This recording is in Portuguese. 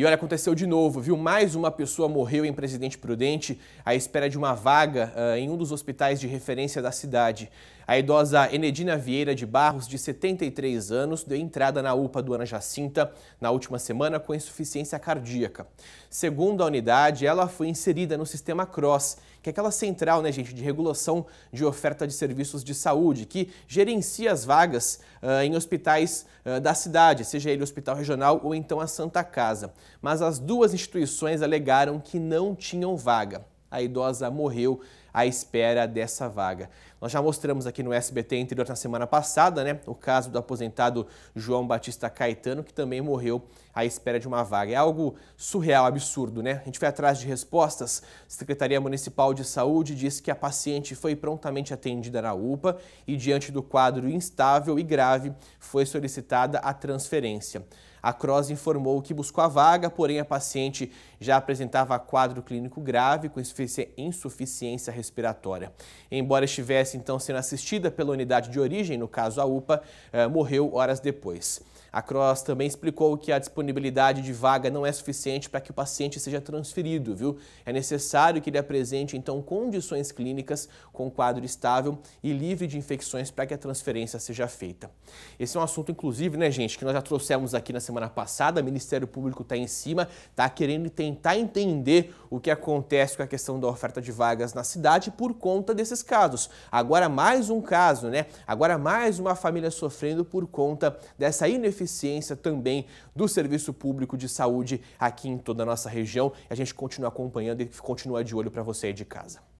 E olha, aconteceu de novo, viu? Mais uma pessoa morreu em Presidente Prudente à espera de uma vaga uh, em um dos hospitais de referência da cidade. A idosa Enedina Vieira de Barros, de 73 anos, deu entrada na UPA do Ana Jacinta na última semana com insuficiência cardíaca. Segundo a unidade, ela foi inserida no sistema CROSS, que é aquela central, né, gente, de regulação de oferta de serviços de saúde, que gerencia as vagas uh, em hospitais uh, da cidade, seja ele o hospital regional ou então a Santa Casa mas as duas instituições alegaram que não tinham vaga. A idosa morreu à espera dessa vaga. Nós já mostramos aqui no SBT Interior na semana passada, né? O caso do aposentado João Batista Caetano, que também morreu à espera de uma vaga. É algo surreal, absurdo, né? A gente foi atrás de respostas. A Secretaria Municipal de Saúde disse que a paciente foi prontamente atendida na UPA e, diante do quadro instável e grave, foi solicitada a transferência. A CROSS informou que buscou a vaga, porém a paciente já apresentava quadro clínico grave com insuficiência respiratória. Embora estivesse então sendo assistida pela unidade de origem, no caso a UPA, eh, morreu horas depois. A Cross também explicou que a disponibilidade de vaga não é suficiente para que o paciente seja transferido, viu? É necessário que ele apresente então condições clínicas com quadro estável e livre de infecções para que a transferência seja feita. Esse é um assunto, inclusive, né, gente, que nós já trouxemos aqui na semana passada. O Ministério Público está em cima, está querendo tentar entender o que acontece com a questão da oferta de vagas na cidade por conta desses casos. Agora mais um caso, né? Agora mais uma família sofrendo por conta dessa ineficiência eficiência também do serviço público de saúde aqui em toda a nossa região. A gente continua acompanhando e continua de olho para você aí de casa.